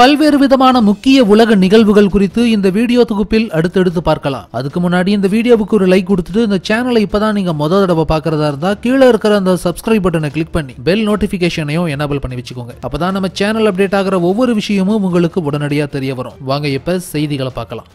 பல்வேறு விதமான முக்கிய உலக நிகழ்வுகள் குறித்து இந்த வீடியோ தொகுப்பில் அடுத்தடுத்து பார்க்கலாம் அதுக்கு முன்னாடி இந்த வீடியோவுக்கு ஒரு லைக் கொடுத்துட்டு இந்த சேனலை இப்பதான் நீங்க முத தடவை பாக்குறதா இருந்தா கீழே இருக்கிற அந்த சப்ஸ்கிரைப் பட்டனை கிளிக் பண்ணி பெல் நோட்டிபிகேஷனையும் எனபிள் பண்ணி வச்சுக்கோங்க அப்பதான் நம்ம சேனல் அப்டேட் ஆகிற ஒவ்வொரு விஷயமும் உங்களுக்கு உடனடியாக தெரிய வரும் வாங்க இப்ப செய்திகளை பார்க்கலாம்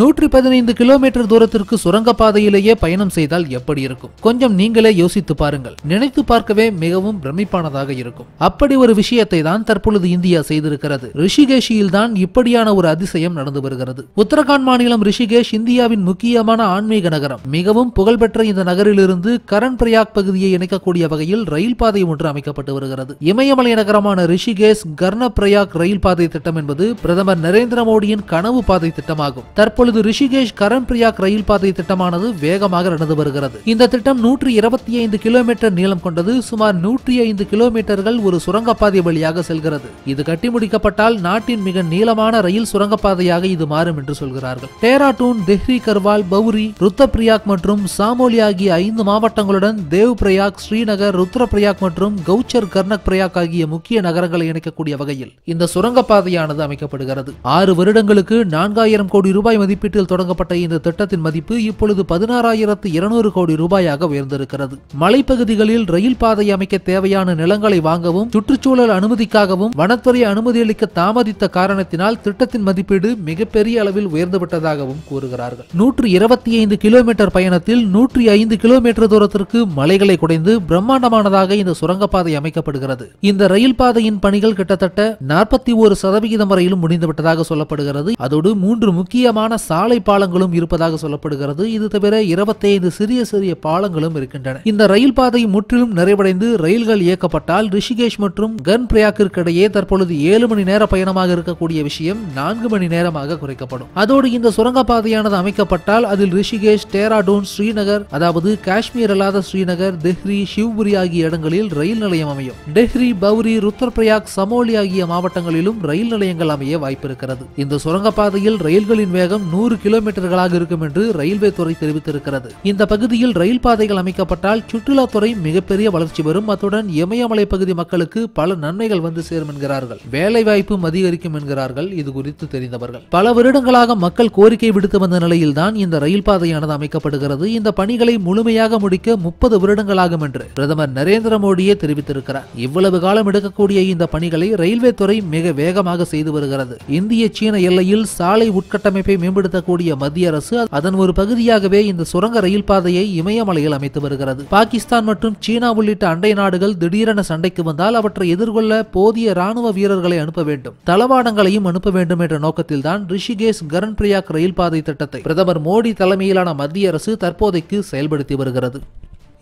நூற்றி பதினைந்து கிலோமீட்டர் தூரத்திற்கு சுரங்கப்பாதையிலேயே பயணம் செய்தால் எப்படி இருக்கும் கொஞ்சம் நீங்களே யோசித்து பாருங்கள் நினைத்து பார்க்கவே மிகவும் பிரமிப்பானதாக இருக்கும் அப்படி ஒரு விஷயத்தை தான் தற்பொழுது இந்தியா செய்திருக்கிறது ரிஷிகேஷியில் தான் இப்படியான ஒரு அதிசயம் நடந்து வருகிறது உத்தரகாண்ட் மாநிலம் ரிஷிகேஷ் இந்தியாவின் முக்கியமான ஆன்மீக நகரம் மிகவும் புகழ்பெற்ற இந்த நகரிலிருந்து கரண் பிரயாக் பகுதியை இணைக்கக்கூடிய வகையில் ரயில் பாதை ஒன்று அமைக்கப்பட்டு வருகிறது இமயமலை நகரமான ரிஷிகேஷ் கர்ண பிரயாக் ரயில் பாதை திட்டம் என்பது பிரதமர் நரேந்திர மோடியின் கனவு பாதை திட்டமாகும் தற்போது தற்பொழுது ரிஷிகேஷ் கரண் கரம்பிரியாக் ரயில் பாதை திட்டமானது வேகமாக நடந்து வருகிறது இந்த திட்டம் நூற்றி இருபத்தி ஐந்து கிலோமீட்டர் நீளம் கொண்டது சுமார் நூற்றி ஐந்து கிலோமீட்டர்கள் ஒரு சுரங்கப்பாதை வழியாக செல்கிறது இது கட்டி முடிக்கப்பட்டால் நாட்டின் மிக நீளமான ரயில் சுரங்கப்பாதையாக இது மாறும் என்று சொல்கிறார்கள் டேராடூன் தெஹ்ரி கர்வால் பௌரி ருத்த ருத்தப்பிரியாக் மற்றும் சாமோலி ஆகிய ஐந்து மாவட்டங்களுடன் தேவ் பிரயாக் ஸ்ரீநகர் ருத்ர பிரயாக் மற்றும் கௌச்சர் கர்ணக் பிரயாக் ஆகிய முக்கிய நகரங்களை இணைக்கக்கூடிய வகையில் இந்த சுரங்கப்பாதையானது அமைக்கப்படுகிறது ஆறு வருடங்களுக்கு நான்காயிரம் கோடி ரூபாய் மதிப்பு மதிப்பீட்டில் தொடங்கப்பட்ட இந்த திட்டத்தின் மதிப்பு இப்பொழுது பதினாறாயிரத்து இருநூறு கோடி ரூபாயாக உயர்ந்திருக்கிறது மலைப்பகுதிகளில் ரயில் பாதை அமைக்க தேவையான நிலங்களை வாங்கவும் சுற்றுச்சூழல் அனுமதிக்காகவும் வனத்துறை அனுமதி அளிக்க தாமதித்த காரணத்தினால் திட்டத்தின் மதிப்பீடு மிகப்பெரிய அளவில் உயர்ந்துவிட்டதாகவும் கூறுகிறார்கள் நூற்று இருபத்தி ஐந்து கிலோமீட்டர் பயணத்தில் நூற்றி ஐந்து கிலோமீட்டர் தூரத்திற்கு மலைகளை குடைந்து பிரம்மாண்டமானதாக இந்த சுரங்கப்பாதை அமைக்கப்படுகிறது இந்த ரயில் பாதையின் பணிகள் கிட்டத்தட்ட நாற்பத்தி ஒரு சதவிகிதம் வரையிலும் முடிந்துவிட்டதாக சொல்லப்படுகிறது அதோடு மூன்று முக்கியமான சாலை பாலங்களும் இருப்பதாக சொல்லப்படுகிறது இது தவிர இருபத்தைந்து சிறிய சிறிய பாலங்களும் இருக்கின்றன இந்த ரயில் பாதை முற்றிலும் நிறைவடைந்து ரயில்கள் இயக்கப்பட்டால் ரிஷிகேஷ் மற்றும் கன் பிரயாக்கிற்கிடையே தற்பொழுது ஏழு மணி நேர பயணமாக இருக்கக்கூடிய விஷயம் நான்கு மணி நேரமாக குறைக்கப்படும் அதோடு இந்த சுரங்கப்பாதையானது அமைக்கப்பட்டால் அதில் ரிஷிகேஷ் டேராடூன் ஸ்ரீநகர் அதாவது காஷ்மீர் அல்லாத ஸ்ரீநகர் தெஹ்ரி ஷிவ்புரி ஆகிய இடங்களில் ரயில் நிலையம் அமையும் டெஹ்ரி பௌரி பிரயாக் சமோலி ஆகிய மாவட்டங்களிலும் ரயில் நிலையங்கள் அமைய வாய்ப்பிருக்கிறது இந்த சுரங்கப்பாதையில் ரயில்களின் வேகம் நீளம் நூறு கிலோமீட்டர்களாக இருக்கும் என்று ரயில்வே துறை தெரிவித்திருக்கிறது இந்த பகுதியில் ரயில் பாதைகள் அமைக்கப்பட்டால் சுற்றுலாத்துறை மிகப்பெரிய வளர்ச்சி வரும் அத்துடன் இமயமலை பகுதி மக்களுக்கு பல நன்மைகள் வந்து சேரும் என்கிறார்கள் வேலை வாய்ப்பும் அதிகரிக்கும் என்கிறார்கள் இது குறித்து தெரிந்தவர்கள் பல வருடங்களாக மக்கள் கோரிக்கை விடுத்து வந்த நிலையில்தான் இந்த ரயில் பாதையானது அமைக்கப்படுகிறது இந்த பணிகளை முழுமையாக முடிக்க முப்பது வருடங்களாகும் என்று பிரதமர் நரேந்திர மோடியே தெரிவித்திருக்கிறார் இவ்வளவு காலம் எடுக்கக்கூடிய இந்த பணிகளை ரயில்வே துறை மிக வேகமாக செய்து வருகிறது இந்திய சீன எல்லையில் சாலை உட்கட்டமைப்பை மேம்படுத்தக்கூடிய மத்திய அரசு அதன் ஒரு பகுதியாகவே இந்த சுரங்க ரயில் பாதையை இமயமலையில் அமைத்து வருகிறது பாகிஸ்தான் மற்றும் சீனா உள்ளிட்ட அண்டை நாடுகள் திடீரென சண்டைக்கு வந்தால் அவற்றை எதிர்கொள்ள போதிய ராணுவ வீரர்களை அனுப்ப வேண்டும் தளவாடங்களையும் அனுப்ப வேண்டும் என்ற நோக்கத்தில் தான் ரிஷிகேஷ் கரன் பிரியாக் ரயில் பாதை திட்டத்தை பிரதமர் மோடி தலைமையிலான மத்திய அரசு தற்போதைக்கு செயல்படுத்தி வருகிறது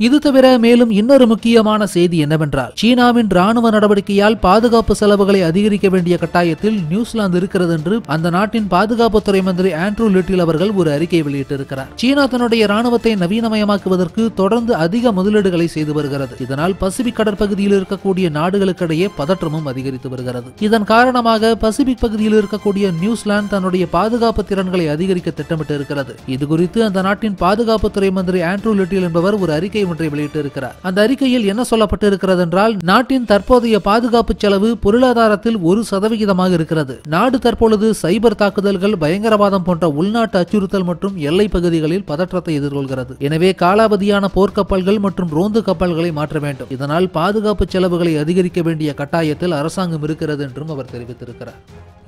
இது தவிர மேலும் இன்னொரு முக்கியமான செய்தி என்னவென்றால் சீனாவின் ராணுவ நடவடிக்கையால் பாதுகாப்பு செலவுகளை அதிகரிக்க வேண்டிய கட்டாயத்தில் நியூசிலாந்து இருக்கிறது என்று அந்த நாட்டின் பாதுகாப்புத்துறை மந்திரி ஆண்ட்ரூ லிட்டில் அவர்கள் ஒரு அறிக்கை வெளியிட்டிருக்கிறார் சீனா தன்னுடைய ராணுவத்தை நவீனமயமாக்குவதற்கு தொடர்ந்து அதிக முதலீடுகளை செய்து வருகிறது இதனால் பசிபிக் கடற்பகுதியில் இருக்கக்கூடிய நாடுகளுக்கிடையே பதற்றமும் அதிகரித்து வருகிறது இதன் காரணமாக பசிபிக் பகுதியில் இருக்கக்கூடிய நியூசிலாந்து தன்னுடைய பாதுகாப்பு திறன்களை அதிகரிக்க திட்டமிட்டு இருக்கிறது இது குறித்து அந்த நாட்டின் பாதுகாப்புத்துறை மந்திரி ஆண்ட்ரூ லிட்டில் என்பவர் ஒரு அறிக்கை ஒன்றை வெளியிட்டிருக்கிறார் அந்த அறிக்கையில் என்ன சொல்லப்பட்டு இருக்கிறது என்றால் நாட்டின் தற்போதைய பாதுகாப்பு செலவு பொருளாதாரத்தில் ஒரு சதவிகிதமாக இருக்கிறது நாடு தற்பொழுது சைபர் தாக்குதல்கள் பயங்கரவாதம் போன்ற உள்நாட்டு அச்சுறுத்தல் மற்றும் எல்லை பகுதிகளில் பதற்றத்தை எதிர்கொள்கிறது எனவே காலாவதியான போர்க்கப்பல்கள் மற்றும் ரோந்து கப்பல்களை மாற்ற வேண்டும் இதனால் பாதுகாப்பு செலவுகளை அதிகரிக்க வேண்டிய கட்டாயத்தில் அரசாங்கம் இருக்கிறது என்றும் அவர் தெரிவித்திருக்கிறார்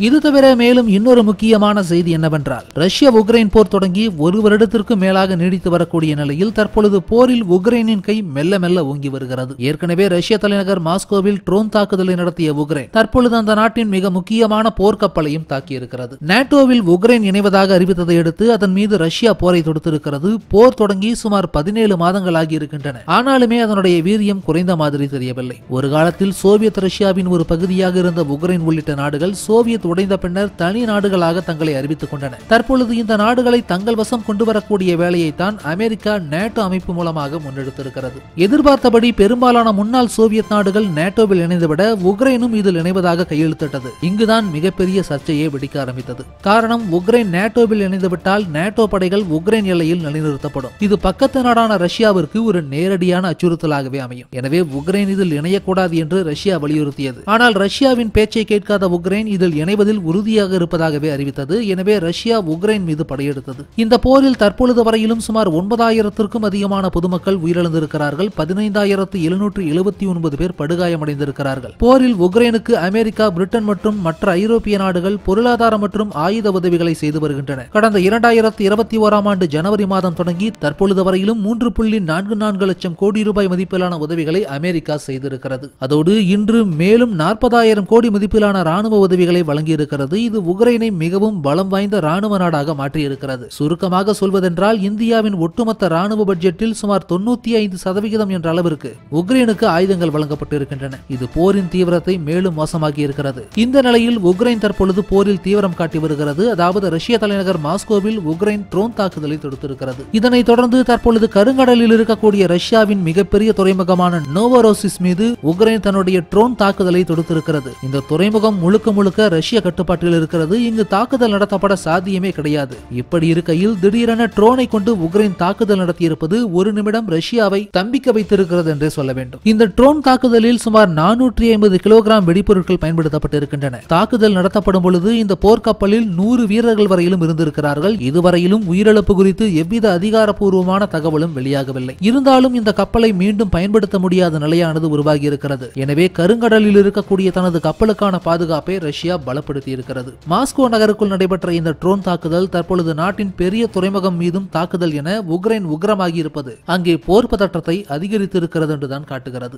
இது தவிர மேலும் இன்னொரு முக்கியமான செய்தி என்னவென்றால் ரஷ்ய உக்ரைன் போர் தொடங்கி ஒரு வருடத்திற்கும் மேலாக நீடித்து வரக்கூடிய நிலையில் தற்பொழுது போரில் உக்ரைன் உக்ரைனின் கை மெல்ல மெல்ல ஓங்கி வருகிறது ஏற்கனவே ரஷ்ய தலைநகர் மாஸ்கோவில் ட்ரோன் தாக்குதலை நடத்திய உக்ரைன் தற்பொழுது அந்த நாட்டின் மிக முக்கியமான போர்க்கப்பலையும் தாக்கியிருக்கிறது நேட்டோவில் உக்ரைன் இணைவதாக அறிவித்ததை அடுத்து அதன் மீது ரஷ்யா போரை தொடுத்திருக்கிறது போர் தொடங்கி சுமார் பதினேழு மாதங்கள் ஆகியிருக்கின்றன ஆனாலுமே அதனுடைய வீரியம் குறைந்த மாதிரி தெரியவில்லை ஒரு காலத்தில் சோவியத் ரஷ்யாவின் ஒரு பகுதியாக இருந்த உக்ரைன் உள்ளிட்ட நாடுகள் சோவியத் உடைந்த பின்னர் தனி நாடுகளாக தங்களை அறிவித்துக் கொண்டன தற்பொழுது இந்த நாடுகளை தங்கள் வசம் கொண்டு வரக்கூடிய வேலையை தான் அமெரிக்கா நேட்டோ அமைப்பு மூலமாக முன்னெடுத்து முன்னெடுத்திருக்கிறது எதிர்பார்த்தபடி பெரும்பாலான முன்னாள் சோவியத் நாடுகள் நேட்டோவில் இணைந்துவிட உக்ரைனும் இதில் இணைவதாக கையெழுத்திட்டது இங்குதான் மிகப்பெரிய சர்ச்சையை வெடிக்க ஆரம்பித்தது காரணம் உக்ரைன் நேட்டோவில் இணைந்துவிட்டால் நேட்டோ படைகள் உக்ரைன் எல்லையில் நிலைநிறுத்தப்படும் இது பக்கத்து நாடான ரஷ்யாவிற்கு ஒரு நேரடியான அச்சுறுத்தலாகவே அமையும் எனவே உக்ரைன் இதில் இணையக்கூடாது என்று ரஷ்யா வலியுறுத்தியது ஆனால் ரஷ்யாவின் பேச்சை கேட்காத உக்ரைன் இதில் இணைவதில் உறுதியாக இருப்பதாகவே அறிவித்தது எனவே ரஷ்யா உக்ரைன் மீது படையெடுத்தது இந்த போரில் தற்பொழுது வரையிலும் சுமார் ஒன்பதாயிரத்திற்கும் அதிகமான பொதுமக்கள் உயிர் உயிரிழந்திருக்கிறார்கள் பதினைந்தாயிரத்து எழுநூற்று எழுபத்தி ஒன்பது பேர் படுகாயமடைந்திருக்கிறார்கள் போரில் உக்ரைனுக்கு அமெரிக்கா பிரிட்டன் மற்றும் மற்ற ஐரோப்பிய நாடுகள் பொருளாதார மற்றும் ஆயுத உதவிகளை செய்து வருகின்றன கடந்த இரண்டாயிரத்து இருபத்தி ஓராம் ஆண்டு ஜனவரி மாதம் தொடங்கி தற்பொழுது வரையிலும் மூன்று புள்ளி நான்கு நான்கு லட்சம் கோடி ரூபாய் மதிப்பிலான உதவிகளை அமெரிக்கா செய்திருக்கிறது அதோடு இன்று மேலும் நாற்பதாயிரம் கோடி மதிப்பிலான ராணுவ உதவிகளை வழங்கியிருக்கிறது இது உக்ரைனை மிகவும் பலம் வாய்ந்த ராணுவ நாடாக மாற்றியிருக்கிறது சுருக்கமாக சொல்வதென்றால் இந்தியாவின் ஒட்டுமொத்த ராணுவ பட்ஜெட்டில் சுமார் தொண்ணூறு தொண்ணூத்தி ஐந்து சதவிகிதம் என்ற அளவிற்கு உக்ரைனுக்கு ஆயுதங்கள் வழங்கப்பட்டு இருக்கின்றன இது போரின் தீவிரத்தை மேலும் மோசமாகி இருக்கிறது இந்த நிலையில் உக்ரைன் தற்பொழுது போரில் தீவிரம் காட்டி வருகிறது அதாவது ரஷ்ய தலைநகர் மாஸ்கோவில் உக்ரைன் ட்ரோன் தாக்குதலை தொடுத்திருக்கிறது இதனைத் தொடர்ந்து தற்பொழுது கருங்கடலில் இருக்கக்கூடிய ரஷ்யாவின் மிகப்பெரிய துறைமுகமான நோவரோசிஸ் மீது உக்ரைன் தன்னுடைய ட்ரோன் தாக்குதலை தொடுத்திருக்கிறது இந்த துறைமுகம் முழுக்க முழுக்க ரஷ்ய கட்டுப்பாட்டில் இருக்கிறது இங்கு தாக்குதல் நடத்தப்பட சாத்தியமே கிடையாது இப்படி இருக்கையில் திடீரென ட்ரோனை கொண்டு உக்ரைன் தாக்குதல் நடத்தியிருப்பது ஒரு நிமிடம் ரஷ்யாவை தம்பிக்க வைத்திருக்கிறது என்றே சொல்ல வேண்டும் இந்த ட்ரோன் தாக்குதலில் சுமார் நானூற்றி ஐம்பது கிலோகிராம் வெடிப்பொருட்கள் பயன்படுத்தப்பட்டிருக்கின்றன தாக்குதல் நடத்தப்படும் பொழுது இந்த போர்க்கப்பலில் நூறு வீரர்கள் வரையிலும் இருந்திருக்கிறார்கள் இதுவரையிலும் உயிரிழப்பு குறித்து எவ்வித அதிகாரப்பூர்வமான தகவலும் வெளியாகவில்லை இருந்தாலும் இந்த கப்பலை மீண்டும் பயன்படுத்த முடியாத நிலையானது உருவாகியிருக்கிறது எனவே கருங்கடலில் இருக்கக்கூடிய தனது கப்பலுக்கான பாதுகாப்பை ரஷ்யா பலப்படுத்தியிருக்கிறது மாஸ்கோ நகருக்குள் நடைபெற்ற இந்த ட்ரோன் தாக்குதல் தற்பொழுது நாட்டின் பெரிய துறைமுகம் மீதும் தாக்குதல் என உக்ரைன் உக்ரமாகி இருப்பது அங்கே போர் பதற்றத்தை அதிகரித்திருக்கிறது என்றுதான் காட்டுகிறது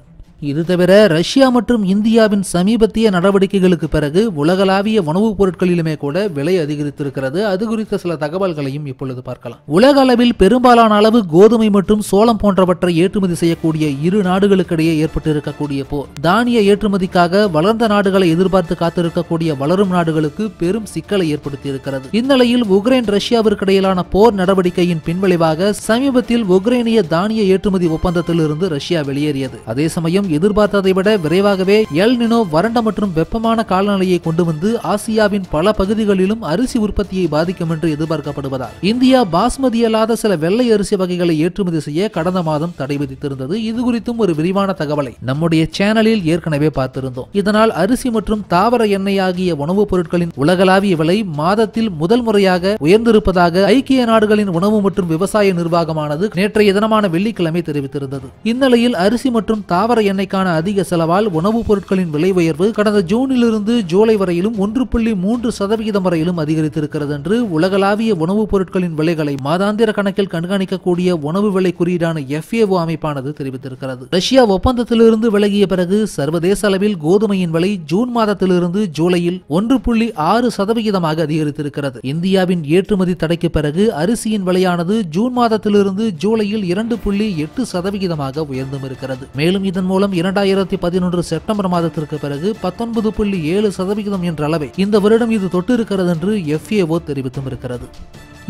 இது தவிர ரஷ்யா மற்றும் இந்தியாவின் சமீபத்திய நடவடிக்கைகளுக்கு பிறகு உலகளாவிய உணவுப் பொருட்களிலுமே கூட விலை அதிகரித்திருக்கிறது அது குறித்த சில தகவல்களையும் இப்பொழுது பார்க்கலாம் உலக அளவில் பெரும்பாலான அளவு கோதுமை மற்றும் சோளம் போன்றவற்றை ஏற்றுமதி செய்யக்கூடிய இரு நாடுகளுக்கிடையே ஏற்பட்டிருக்கக்கூடிய போர் தானிய ஏற்றுமதிக்காக வளர்ந்த நாடுகளை எதிர்பார்த்து காத்திருக்கக்கூடிய வளரும் நாடுகளுக்கு பெரும் சிக்கலை ஏற்படுத்தியிருக்கிறது இந்நிலையில் உக்ரைன் ரஷ்யாவிற்கு இடையிலான போர் நடவடிக்கையின் பின்விளைவாக சமீபத்தில் உக்ரைனிய தானிய அமெரிக்க ஏற்றுமதி ஒப்பந்தத்திலிருந்து ரஷ்யா வெளியேறியது அதே சமயம் எதிர்பார்த்ததை விட விரைவாகவே எல் நினோ வறண்ட மற்றும் வெப்பமான காலநிலையை கொண்டு வந்து ஆசியாவின் பல பகுதிகளிலும் அரிசி உற்பத்தியை பாதிக்கும் என்று எதிர்பார்க்கப்படுவதால் இந்தியா பாஸ்மதி அல்லாத சில வெள்ளை அரிசி வகைகளை ஏற்றுமதி செய்ய கடந்த மாதம் தடை விதித்திருந்தது இது குறித்தும் ஒரு விரிவான தகவலை நம்முடைய சேனலில் ஏற்கனவே பார்த்திருந்தோம் இதனால் அரிசி மற்றும் தாவர எண்ணெய் ஆகிய உணவுப் பொருட்களின் உலகளாவிய விலை மாதத்தில் முதல் முறையாக உயர்ந்திருப்பதாக ஐக்கிய நாடுகளின் உணவு மற்றும் விவசாய நிர்வாகமானது நேற்றைய தினமான வெள்ளி சனிக்கிழமை தெரிவித்திருந்தது இந்நிலையில் அரிசி மற்றும் தாவர எண்ணெய்க்கான அதிக செலவால் உணவுப் பொருட்களின் விலை உயர்வு கடந்த ஜூனிலிருந்து ஜூலை வரையிலும் ஒன்று புள்ளி மூன்று சதவிகிதம் வரையிலும் அதிகரித்திருக்கிறது என்று உலகளாவிய உணவுப் பொருட்களின் விலைகளை மாதாந்திர கணக்கில் கண்காணிக்கக்கூடிய உணவு விலை குறியீடான எஃப்ஏஓ அமைப்பானது தெரிவித்திருக்கிறது ரஷ்யா ஒப்பந்தத்திலிருந்து விலகிய பிறகு சர்வதேச அளவில் கோதுமையின் விலை ஜூன் மாதத்திலிருந்து ஜூலையில் ஒன்று புள்ளி ஆறு சதவிகிதமாக அதிகரித்திருக்கிறது இந்தியாவின் ஏற்றுமதி தடைக்கு பிறகு அரிசியின் விலையானது ஜூன் மாதத்திலிருந்து ஜூலையில் இரண்டு புள்ளி புள்ளி எட்டு சதவிகிதமாக உயர்ந்தும் இருக்கிறது மேலும் இதன் மூலம் இரண்டாயிரத்தி பதினொன்று செப்டம்பர் மாதத்திற்கு பிறகு பத்தொன்பது புள்ளி ஏழு சதவிகிதம் என்ற அளவை இந்த வருடம் இது தொட்டிருக்கிறது என்று எஃப்ஏஓ தெரிவித்தும் இருக்கிறது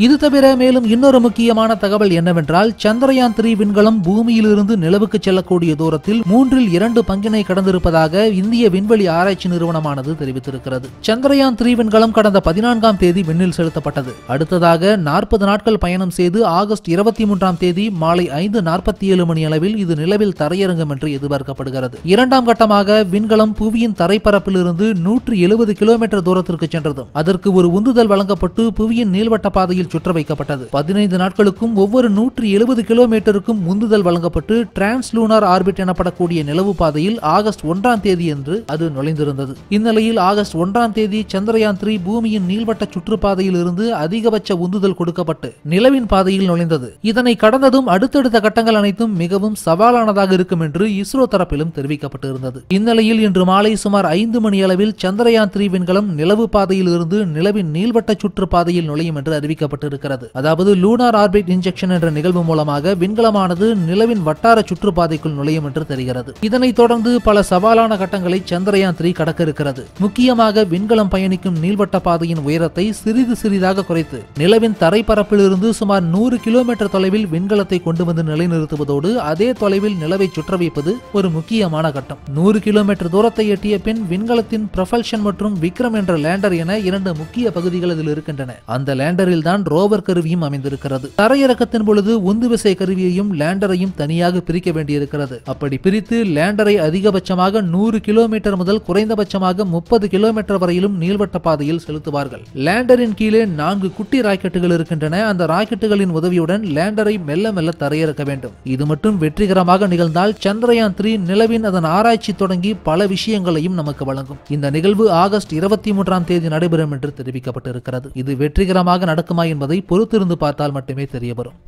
இது தவிர மேலும் இன்னொரு முக்கியமான தகவல் என்னவென்றால் சந்திரயான் த்ரீ விண்கலம் பூமியிலிருந்து நிலவுக்கு செல்லக்கூடிய தூரத்தில் மூன்றில் இரண்டு பங்கினை கடந்திருப்பதாக இந்திய விண்வெளி ஆராய்ச்சி நிறுவனமானது தெரிவித்திருக்கிறது சந்திரயான் த்ரீ விண்கலம் கடந்த பதினான்காம் தேதி விண்ணில் செலுத்தப்பட்டது அடுத்ததாக நாற்பது நாட்கள் பயணம் செய்து ஆகஸ்ட் இருபத்தி மூன்றாம் தேதி மாலை ஐந்து நாற்பத்தி ஏழு மணி அளவில் இது நிலவில் தரையிறங்கும் என்று எதிர்பார்க்கப்படுகிறது இரண்டாம் கட்டமாக விண்கலம் புவியின் தரைப்பரப்பிலிருந்து நூற்றி எழுபது கிலோமீட்டர் தூரத்திற்கு சென்றது அதற்கு ஒரு உந்துதல் வழங்கப்பட்டு புவியின் நீள்வட்ட பாதையில் கம்பியில் சுற்ற வைக்கப்பட்டது பதினைந்து நாட்களுக்கும் ஒவ்வொரு நூற்றி எழுபது கிலோமீட்டருக்கும் உந்துதல் வழங்கப்பட்டு டிரான்ஸ் லூனார் ஆர்பிட் எனப்படக்கூடிய நிலவு பாதையில் ஆகஸ்ட் ஒன்றாம் தேதி என்று அது நுழைந்திருந்தது இந்நிலையில் ஆகஸ்ட் ஒன்றாம் தேதி சந்திரயான் த்ரீ பூமியின் நீள்வட்ட சுற்றுப்பாதையில் இருந்து அதிகபட்ச உந்துதல் கொடுக்கப்பட்டு நிலவின் பாதையில் நுழைந்தது இதனை கடந்ததும் அடுத்தடுத்த கட்டங்கள் அனைத்தும் மிகவும் சவாலானதாக இருக்கும் என்று இஸ்ரோ தரப்பிலும் தெரிவிக்கப்பட்டிருந்தது இந்நிலையில் இன்று மாலை சுமார் ஐந்து மணி அளவில் சந்திரயான் த்ரீ விண்கலம் நிலவு பாதையில் இருந்து நிலவின் நீள்வட்ட சுற்றுப்பாதையில் நுழையும் என்று அறிவிக்கப்பட்டது செய்யப்பட்டிருக்கிறது அதாவது லூனார் ஆர்பிட் இன்ஜெக்ஷன் என்ற நிகழ்வு மூலமாக விண்கலமானது நிலவின் வட்டார சுற்றுப்பாதைக்குள் நுழையும் என்று தெரிகிறது இதனைத் தொடர்ந்து பல சவாலான கட்டங்களை சந்திரயான் த்ரீ கடக்க இருக்கிறது முக்கியமாக விண்கலம் பயணிக்கும் நீள்வட்ட பாதையின் உயரத்தை சிறிது சிறிதாக குறைத்து நிலவின் தரைப்பரப்பிலிருந்து சுமார் நூறு கிலோமீட்டர் தொலைவில் விண்கலத்தை கொண்டு வந்து நிலைநிறுத்துவதோடு அதே தொலைவில் நிலவை சுற்ற வைப்பது ஒரு முக்கியமான கட்டம் நூறு கிலோமீட்டர் தூரத்தை எட்டிய பின் விண்கலத்தின் ப்ரொஃபல்ஷன் மற்றும் விக்ரம் என்ற லேண்டர் என இரண்டு முக்கிய பகுதிகள் இதில் இருக்கின்றன அந்த லேண்டரில் தான் தான் ரோவர் கருவியும் அமைந்திருக்கிறது தரையிறக்கத்தின் பொழுது உந்து விசை கருவியையும் லேண்டரையும் தனியாக பிரிக்க வேண்டியிருக்கிறது அப்படி பிரித்து லேண்டரை அதிகபட்சமாக நூறு கிலோமீட்டர் முதல் குறைந்தபட்சமாக முப்பது கிலோமீட்டர் வரையிலும் நீள்வட்ட பாதையில் செலுத்துவார்கள் லேண்டரின் கீழே நான்கு குட்டி ராக்கெட்டுகள் இருக்கின்றன அந்த ராக்கெட்டுகளின் உதவியுடன் லேண்டரை மெல்ல மெல்ல தரையிறக்க வேண்டும் இது மட்டும் வெற்றிகரமாக நிகழ்ந்தால் சந்திரயான் த்ரீ நிலவின் அதன் ஆராய்ச்சி தொடங்கி பல விஷயங்களையும் நமக்கு வழங்கும் இந்த நிகழ்வு ஆகஸ்ட் இருபத்தி மூன்றாம் தேதி நடைபெறும் என்று தெரிவிக்கப்பட்டிருக்கிறது இது வெற்றிகரமாக நடக்குமா என்பதை பொறுத்திருந்து பார்த்தால் மட்டுமே தெரிய வரும்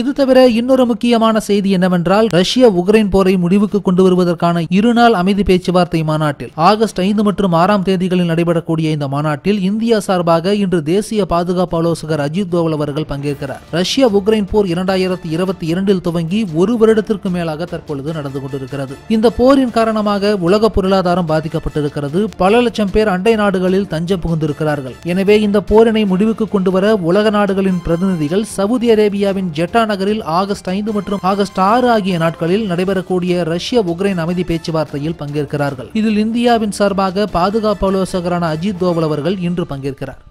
இது தவிர இன்னொரு முக்கியமான செய்தி என்னவென்றால் ரஷ்ய உக்ரைன் போரை முடிவுக்கு கொண்டு வருவதற்கான இருநாள் அமைதி பேச்சுவார்த்தை மாநாட்டில் ஆகஸ்ட் ஐந்து மற்றும் ஆறாம் தேதிகளில் நடைபெறக்கூடிய இந்த மாநாட்டில் இந்தியா சார்பாக இன்று தேசிய பாதுகாப்பு ஆலோசகர் அஜித் தோவல் அவர்கள் பங்கேற்கிறார் ரஷ்ய உக்ரைன் போர் இரண்டாயிரத்தி இருபத்தி இரண்டில் துவங்கி ஒரு வருடத்திற்கு மேலாக தற்பொழுது நடந்து கொண்டிருக்கிறது இந்த போரின் காரணமாக உலக பொருளாதாரம் பாதிக்கப்பட்டிருக்கிறது பல லட்சம் பேர் அண்டை நாடுகளில் தஞ்சம் புகுந்திருக்கிறார்கள் எனவே இந்த போரினை முடிவுக்கு கொண்டு வர உலக நாடுகளின் பிரதிநிதிகள் சவுதி அரேபியாவின் ஜெட் மெல்டா நகரில் ஆகஸ்ட் ஐந்து மற்றும் ஆகஸ்ட் ஆறு ஆகிய நாட்களில் நடைபெறக்கூடிய ரஷ்ய உக்ரைன் அமைதி பேச்சுவார்த்தையில் பங்கேற்கிறார்கள் இதில் இந்தியாவின் சார்பாக பாதுகாப்பு ஆலோசகரான அஜித் தோவல் அவர்கள் இன்று பங்கேற்கிறார்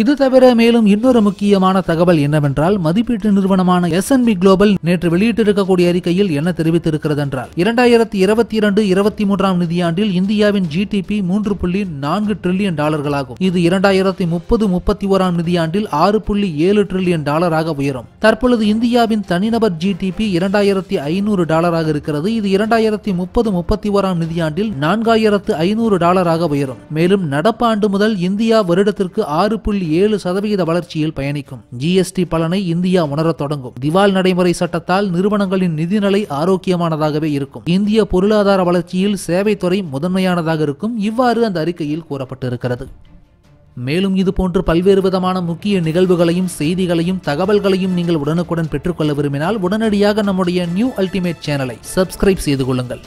இது தவிர மேலும் இன்னொரு முக்கியமான தகவல் என்னவென்றால் மதிப்பீட்டு நிறுவனமான எஸ் பி குளோபல் நேற்று வெளியிட்டிருக்கக்கூடிய அறிக்கையில் என்ன தெரிவித்திருக்கிறது என்றால் இரண்டாயிரத்தி இருபத்தி இரண்டு இருபத்தி மூன்றாம் நிதியாண்டில் இந்தியாவின் ஜிடிபி மூன்று புள்ளி நான்கு டிரில்லியன் டாலர்களாகும் இது இரண்டாயிரத்தி முப்பது முப்பத்தி ஓராம் நிதியாண்டில் ஆறு புள்ளி ஏழு டிரில்லியன் டாலராக உயரும் தற்பொழுது இந்தியாவின் தனிநபர் ஜிடிபி இரண்டாயிரத்தி ஐநூறு டாலராக இருக்கிறது இது இரண்டாயிரத்தி முப்பது முப்பத்தி ஓராம் நிதியாண்டில் நான்காயிரத்து ஐநூறு டாலராக உயரும் மேலும் நடப்பாண்டு முதல் இந்தியா வருடத்திற்கு ஆறு புள்ளி ஏழு சதவிகித வளர்ச்சியில் பயணிக்கும் ஜிஎஸ்டி பலனை இந்தியா உணரத் தொடங்கும் திவால் நடைமுறை சட்டத்தால் நிறுவனங்களின் நிதிநிலை ஆரோக்கியமானதாகவே இருக்கும் இந்திய பொருளாதார வளர்ச்சியில் சேவைத்துறை முதன்மையானதாக இருக்கும் இவ்வாறு அந்த அறிக்கையில் கூறப்பட்டிருக்கிறது மேலும் இதுபோன்று பல்வேறு விதமான முக்கிய நிகழ்வுகளையும் செய்திகளையும் தகவல்களையும் நீங்கள் உடனுக்குடன் பெற்றுக்கொள்ள விரும்பினால் உடனடியாக நம்முடைய நியூ அல்டிமேட் சேனலை சப்ஸ்கிரைப் செய்து கொள்ளுங்கள்